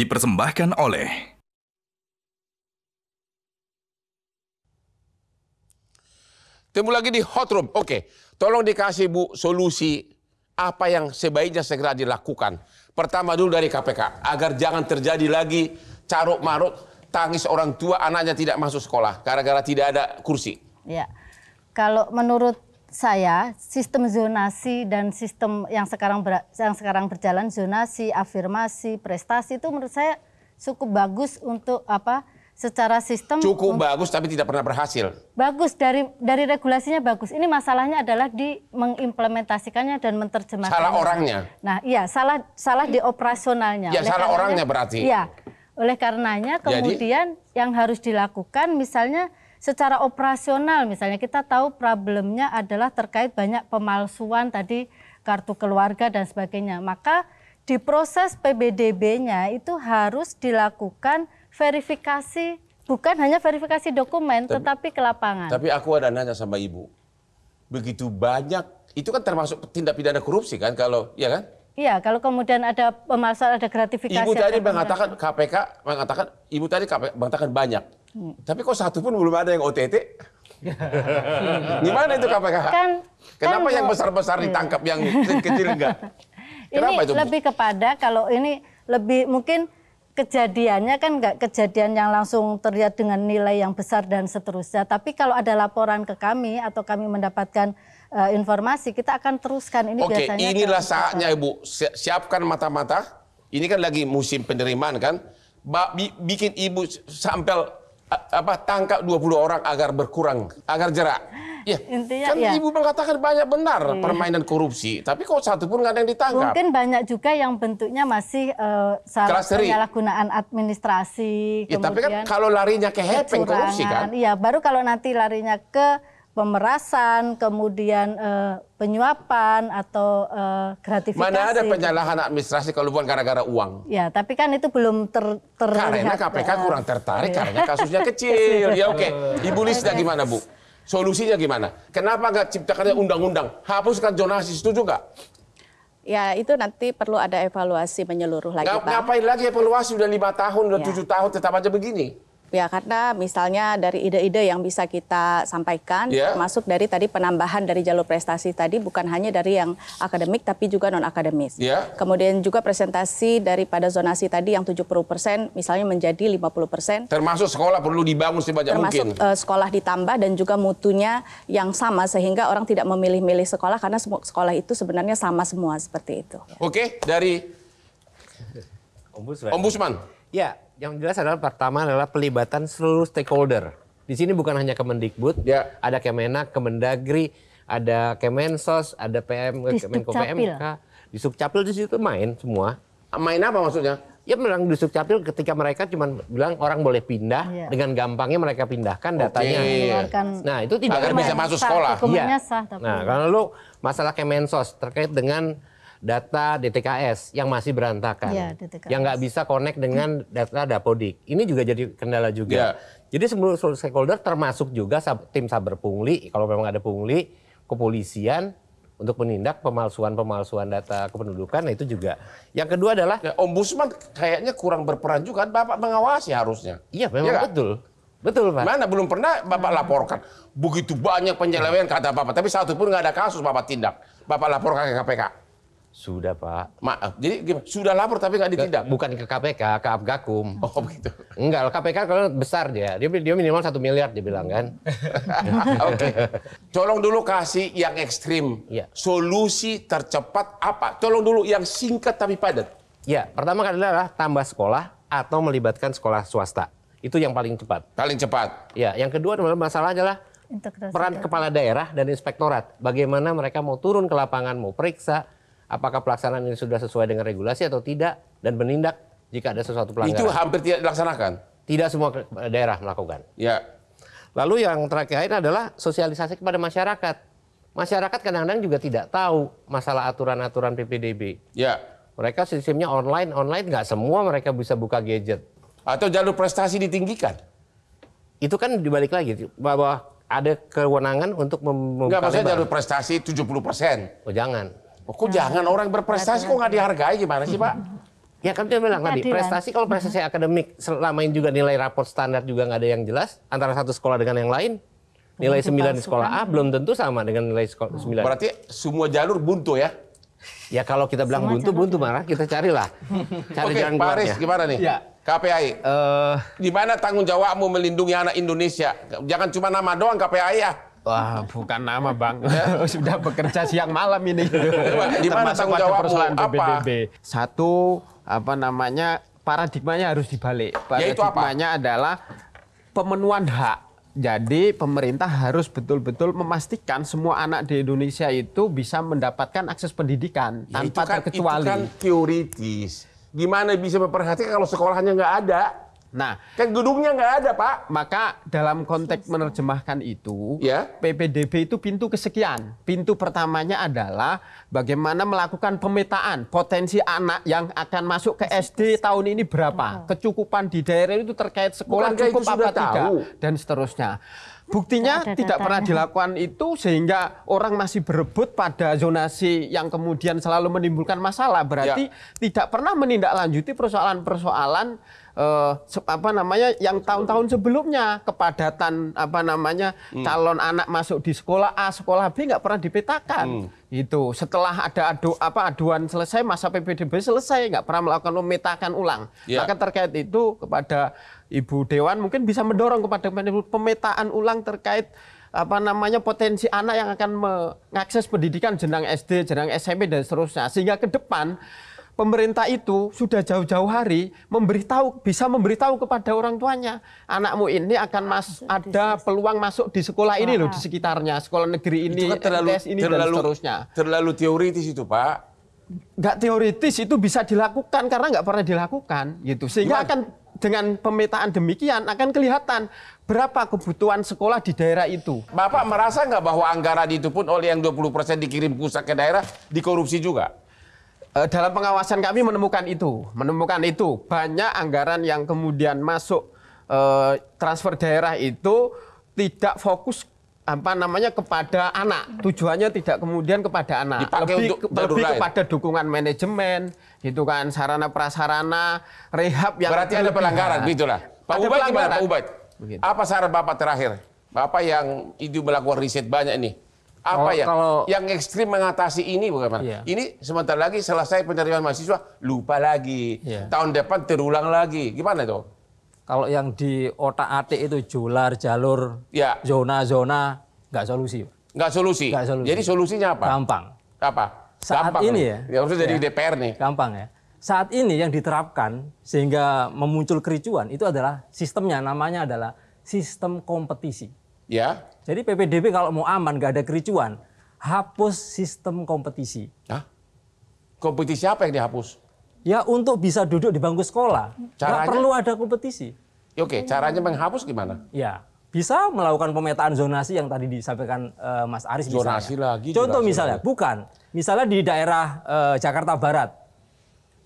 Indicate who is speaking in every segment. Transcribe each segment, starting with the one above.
Speaker 1: dipersembahkan oleh
Speaker 2: Temu lagi di hot room. Oke, tolong dikasih Bu solusi apa yang sebaiknya segera dilakukan. Pertama dulu dari KPK, agar jangan terjadi lagi caruk maruk tangis orang tua anaknya tidak masuk sekolah gara-gara tidak ada kursi.
Speaker 3: Ya. Kalau menurut saya sistem zonasi dan sistem yang sekarang ber, yang sekarang berjalan zonasi, afirmasi, prestasi itu menurut saya cukup bagus untuk apa? secara sistem cukup untuk, bagus
Speaker 2: tapi tidak pernah berhasil.
Speaker 3: Bagus dari dari regulasinya bagus. Ini masalahnya adalah di mengimplementasikannya dan menerjemahkan. Salah orangnya. Nah, iya salah salah di operasionalnya. Ya, salah orangnya berarti. Iya. Oleh karenanya kemudian Jadi, yang harus dilakukan misalnya secara operasional misalnya kita tahu problemnya adalah terkait banyak pemalsuan tadi kartu keluarga dan sebagainya. Maka di proses PBDB-nya itu harus dilakukan verifikasi bukan hanya verifikasi dokumen tapi, tetapi ke lapangan. Tapi
Speaker 2: aku ada nanya sama Ibu. Begitu banyak itu kan termasuk tindak pidana korupsi kan kalau ya kan?
Speaker 3: Iya, kalau kemudian ada pemalsuan, ada gratifikasi. Ibu tadi mengatakan
Speaker 2: KPK mengatakan Ibu tadi KPK mengatakan banyak Hmm. Tapi kok satu pun belum ada yang OTT? Gimana itu KPK? Kan, Kenapa kan yang besar-besar hmm. ditangkap, yang kecil
Speaker 4: enggak?
Speaker 3: Kenapa ini itu? lebih kepada kalau ini lebih mungkin kejadiannya kan nggak kejadian yang langsung terlihat dengan nilai yang besar dan seterusnya. Tapi kalau ada laporan ke kami atau kami mendapatkan uh, informasi, kita akan teruskan ini Oke, biasanya. Oke, inilah saatnya
Speaker 2: Ibu siapkan mata-mata. Ini kan lagi musim penerimaan kan. bikin Ibu sampel apa tangkap 20 orang agar berkurang, agar jerak. Ya, Intinya, kan ya. ibu mengatakan banyak benar hmm. permainan korupsi, tapi kok satu pun nggak ada yang ditangkap. Mungkin
Speaker 3: banyak juga yang bentuknya masih uh, salah penyalahgunaan administrasi. Ya, tapi kan kalau larinya ke hepeng korupsi kan. Iya, baru kalau nanti larinya ke pemerasan, kemudian eh, penyuapan atau eh, gratifikasi. Mana ada gitu. penyalahan
Speaker 2: administrasi kalau bukan gara-gara uang?
Speaker 3: Ya, tapi kan itu belum ter terlihat. Karena KPK ya. kurang tertarik, ya. karena kasusnya kecil.
Speaker 2: ya oke, okay. Ibu Lisa okay. gimana Bu? Solusinya gimana? Kenapa nggak ciptakan undang-undang? Hapuskan zonasi, setuju nggak?
Speaker 5: Ya itu nanti perlu ada evaluasi menyeluruh lagi Pak. Ngapain
Speaker 2: lagi evaluasi udah lima tahun, udah ya. tujuh tahun tetap aja begini.
Speaker 5: Ya karena misalnya dari ide-ide yang bisa kita sampaikan, yeah. termasuk dari tadi penambahan dari jalur prestasi tadi bukan hanya dari yang akademik tapi juga non akademis. Yeah. Kemudian juga presentasi daripada zonasi tadi yang 70 persen misalnya menjadi 50 persen. Termasuk sekolah
Speaker 2: perlu dibangun sebanyak termasuk, mungkin. Termasuk
Speaker 5: eh, sekolah ditambah dan juga mutunya yang sama sehingga orang tidak memilih-milih sekolah karena sekolah itu sebenarnya sama semua seperti itu.
Speaker 2: Oke okay, dari ombudsman. Ombudsman.
Speaker 4: Ya, yang jelas adalah pertama adalah pelibatan seluruh stakeholder. Di sini bukan hanya Kemendikbud, ya. ada Kemenak, Kemendagri, ada Kemensos, ada PM, Kemenko PMK, di Sukcapil di situ main semua. Main apa maksudnya? Ya bilang di Sukcapil ketika mereka cuma bilang orang boleh pindah ya. dengan gampangnya mereka pindahkan okay. datanya. Nah, itu tidak agar bisa masuk sekolah. Iya. iya. Nah, kalau lu masalah Kemensos terkait dengan data DTKS yang masih berantakan, ya, yang nggak bisa connect dengan data Dapodik. Ini juga jadi kendala juga. Ya. Jadi seluruh stakeholder termasuk juga tim Saber Pungli, kalau memang ada Pungli, kepolisian untuk menindak pemalsuan-pemalsuan data kependudukan nah itu juga. Yang kedua adalah ya, ombudsman kayaknya kurang berperan
Speaker 2: juga Bapak mengawasi harusnya. Iya memang ya, betul. Kan? Betul Pak. Mana belum pernah Bapak iya. laporkan. Begitu banyak penyelewengan kata Bapak, tapi satu pun nggak ada kasus Bapak tindak. Bapak laporkan ke KPK.
Speaker 4: Sudah Pak.
Speaker 2: Maaf, eh, jadi gimana? Sudah lapor tapi nggak ditindak? Bukan ke KPK, ke
Speaker 4: Abgakum. Oh begitu. Enggak, KPK kalau besar dia. Dia, dia minimal satu miliar dibilang kan.
Speaker 2: Oke. Okay. Tolong dulu kasih yang ekstrim. Ya. Solusi tercepat apa? Tolong dulu yang singkat tapi padat. Ya, pertama adalah
Speaker 4: tambah sekolah atau melibatkan sekolah swasta. Itu yang paling cepat. Paling cepat. Ya, yang kedua adalah masalah adalah peran ya. kepala daerah dan inspektorat. Bagaimana mereka mau turun ke lapangan, mau periksa, apakah pelaksanaan ini sudah sesuai dengan regulasi atau tidak dan menindak jika ada sesuatu pelanggaran. Itu hampir tidak dilaksanakan. Tidak semua daerah melakukan. Ya. Lalu yang terakhir adalah sosialisasi kepada masyarakat. Masyarakat kadang-kadang juga tidak tahu masalah aturan-aturan PPDB. Ya. Mereka sistemnya online, online nggak semua mereka bisa buka gadget. Atau jalur prestasi ditinggikan. Itu kan dibalik lagi bahwa ada kewenangan untuk membuka. Enggak, maksudnya jalur prestasi 70 persen. Oh, jangan. Oh, kok nah,
Speaker 2: jangan orang berprestasi hati kok nggak dihargai gimana sih Pak? Ya kan dia bilang tadi, prestasi kalau prestasi
Speaker 4: akademik selama ini juga nilai raport standar juga nggak ada yang jelas antara satu sekolah dengan yang lain.
Speaker 2: Nilai sembilan di sekolah kan? A
Speaker 4: belum tentu sama dengan nilai hmm. sekolah 9. Berarti semua jalur buntu ya? Ya kalau kita bilang semua buntu, buntu marah, kita carilah. Cari Oke, jalan Pak Aris, gimana nih? Ya.
Speaker 2: KPI, uh, eh. di mana tanggung jawabmu melindungi anak Indonesia? Jangan cuma nama doang
Speaker 6: KPI ya. Ah. Wah, bukan nama bang. Sudah bekerja siang malam ini. Di mana tanggung jawab persoalan PBB? Satu apa namanya paradigmanya harus dibalik. Ya, paradigmanya adalah pemenuhan hak. Jadi pemerintah harus betul-betul memastikan semua anak di Indonesia itu bisa mendapatkan akses pendidikan ya, tanpa itu kan, terkecuali. Itu kan teoritis. Gimana bisa memperhatikan kalau sekolahnya nggak ada? Nah, kan gedungnya nggak ada, Pak. Maka dalam konteks menerjemahkan itu, ya? PPDB itu pintu kesekian. Pintu pertamanya adalah bagaimana melakukan pemetaan potensi anak yang akan masuk ke SD tahun ini berapa, kecukupan di daerah itu terkait sekolah Bukan cukup apa tahu. dan seterusnya. Buktinya ada tidak pernah dilakukan itu sehingga orang masih berebut pada zonasi yang kemudian selalu menimbulkan masalah. Berarti ya. tidak pernah menindaklanjuti persoalan-persoalan eh, apa namanya yang tahun-tahun sebelumnya kepadatan apa namanya hmm. calon anak masuk di sekolah A sekolah B nggak pernah dipetakan hmm. itu setelah ada adu apa aduan selesai masa PPDB selesai nggak pernah melakukan memetakan ulang yeah. maka terkait itu kepada Ibu Dewan mungkin bisa mendorong kepada pemetaan ulang terkait apa namanya potensi anak yang akan mengakses pendidikan jenang SD, jenang SMP dan seterusnya sehingga ke depan pemerintah itu sudah jauh-jauh hari memberitahu bisa memberitahu kepada orang tuanya anakmu ini akan mas ada peluang masuk di sekolah ini loh di sekitarnya sekolah negeri ini itu kan terlalu, MTS ini terlalu, dan seterusnya terlalu teoritis itu pak nggak teoritis itu bisa dilakukan karena nggak pernah dilakukan gitu sehingga Gimana? akan dengan pemetaan demikian akan kelihatan berapa kebutuhan sekolah di daerah itu.
Speaker 2: Bapak merasa nggak bahwa anggaran itu pun oleh yang 20% dikirim pusat ke daerah dikorupsi
Speaker 6: juga? Eh, dalam pengawasan kami menemukan itu, menemukan itu banyak anggaran yang kemudian masuk eh, transfer daerah itu tidak fokus apa namanya kepada anak. Tujuannya tidak kemudian kepada anak, Dipakai lebih, untuk lebih kepada dukungan manajemen, itu kan, sarana prasarana, rehab yang Berarti ada pelanggaran begitulah. Pak ada Ubaid gimana Pak Ubaid? Begitu. Apa saran Bapak terakhir? Bapak yang
Speaker 2: itu melakukan riset banyak nih apa kalau, ya kalau, yang ekstrim mengatasi ini bagaimana? Iya. Ini sebentar lagi selesai penerimaan mahasiswa lupa lagi yeah. tahun depan terulang lagi
Speaker 1: gimana itu? Kalau yang di otak atik itu jular jalur ya. zona zona nggak solusi. Nggak solusi. solusi. Jadi solusinya apa? Gampang. Apa? Saat Gampang. ini ya. Ya maksudnya jadi iya. DPR nih. Gampang ya. Saat ini yang diterapkan sehingga memuncul kericuan itu adalah sistemnya namanya adalah sistem kompetisi. Ya. Jadi PPDB kalau mau aman, gak ada kericuan, hapus sistem kompetisi. Hah? Kompetisi apa yang dihapus? Ya untuk bisa duduk di bangku sekolah. Caranya? Gak perlu ada kompetisi. Ya, oke, okay, caranya menghapus gimana? Ya, bisa melakukan pemetaan zonasi yang tadi disampaikan uh, Mas Aris. Zonasi misalnya. lagi. Contoh zonasi misalnya, lagi. bukan. Misalnya di daerah uh, Jakarta Barat,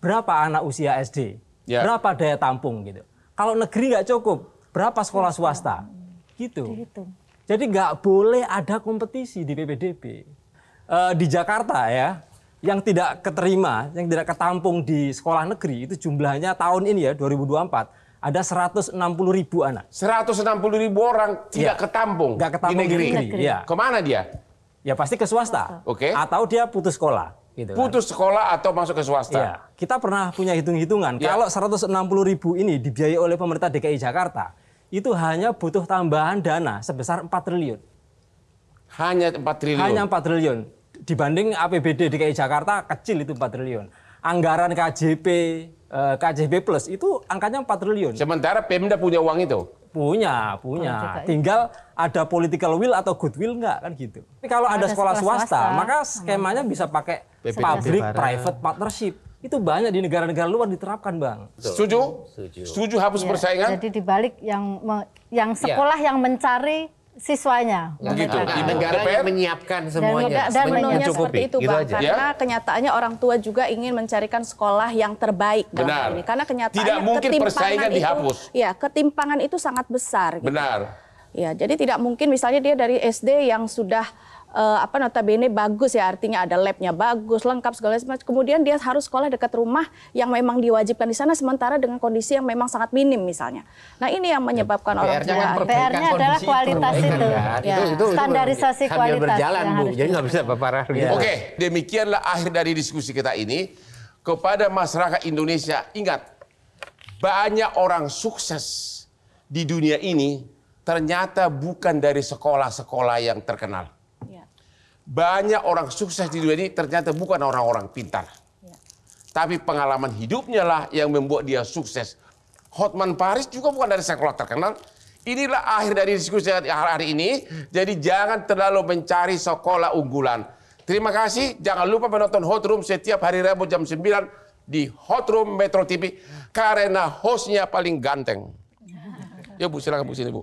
Speaker 1: berapa anak usia SD, ya. berapa daya tampung gitu. Kalau negeri nggak cukup, berapa sekolah swasta? Gitu. Dihitung. Jadi nggak boleh ada kompetisi di PPDB. Uh, e, di Jakarta ya, yang tidak keterima, yang tidak ketampung di sekolah negeri itu jumlahnya tahun ini ya 2024 ada 160 ribu anak. 160 ribu orang tidak ya. ketampung, Gak ketampung di negeri. Di negeri. Ya. Kemana dia? Ya pasti ke swasta. Oke. Okay. Atau dia putus sekolah. Gitu kan. putus sekolah atau masuk ke swasta. Ya. Kita pernah punya hitung-hitungan. Ya. Kalau 160 ribu ini dibiayai oleh pemerintah DKI Jakarta, itu hanya butuh tambahan dana sebesar 4 triliun. Hanya 4 triliun. Hanya 4 triliun. Dibanding APBD DKI Jakarta kecil itu 4 triliun. Anggaran KJP eh, KJP Plus itu angkanya 4 triliun. Sementara Pemda punya uang itu. Punya, punya. Ya. Tinggal ada political will atau goodwill enggak, kan gitu. Tapi kalau ada, ada sekolah, sekolah swasta, swasta, maka skemanya bisa pakai public private partnership. Itu banyak di negara-negara luar diterapkan, Bang. Setuju? Setuju, Setuju hapus ya, persaingan? Jadi
Speaker 3: dibalik yang yang iya. sekolah ya. yang mencari siswanya.
Speaker 5: Begitu. Nah, negara yang
Speaker 4: menyiapkan semuanya. Dan, dan menunya seperti itu gitu Bang. Gitu Karena
Speaker 3: ya.
Speaker 5: kenyataannya orang tua juga ingin mencarikan sekolah yang terbaik dalam Benar. ini. Karena kenyataannya Tidak mungkin persaingan itu, dihapus. Ya, ketimpangan itu sangat besar. Gitu. Benar. Ya, jadi tidak mungkin misalnya dia dari SD yang sudah uh, apa notabene bagus ya artinya ada labnya bagus lengkap segala macam kemudian dia harus sekolah dekat rumah yang memang diwajibkan di sana sementara dengan kondisi yang memang sangat minim misalnya nah ini yang menyebabkan kan ya, orang tua PR-nya adalah kualitas
Speaker 3: itu, itu. Ya. itu, itu standarisasi
Speaker 2: itu kualitas berjalan bu jadi nggak bisa paparan ya. oke demikianlah akhir dari diskusi kita ini kepada masyarakat Indonesia ingat banyak orang sukses di dunia ini ternyata bukan dari sekolah-sekolah yang terkenal Ya. Banyak orang sukses di dunia ini ternyata bukan orang-orang pintar. Ya. Tapi pengalaman hidupnya lah yang membuat dia sukses. Hotman Paris juga bukan dari sekolah terkenal. Inilah akhir dari diskusi hari ini. Jadi jangan terlalu mencari sekolah unggulan. Terima kasih. Jangan lupa menonton Hot Room setiap hari Rabu jam 9 di Hot Room Metro TV. Karena hostnya paling ganteng. Ya Bu, silakan Bu sini Bu.